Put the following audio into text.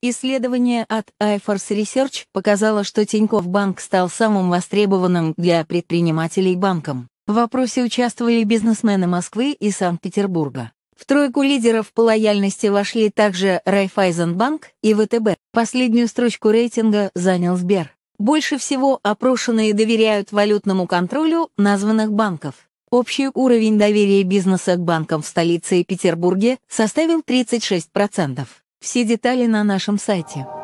Исследование от iForce Research показало, что Тинькофф Банк стал самым востребованным для предпринимателей банком. В вопросе участвовали бизнесмены Москвы и Санкт-Петербурга. В тройку лидеров по лояльности вошли также Райфайзенбанк и ВТБ. Последнюю строчку рейтинга занял Сбер. Больше всего опрошенные доверяют валютному контролю названных банков. Общий уровень доверия бизнеса к банкам в столице и Петербурге составил 36%. Все детали на нашем сайте.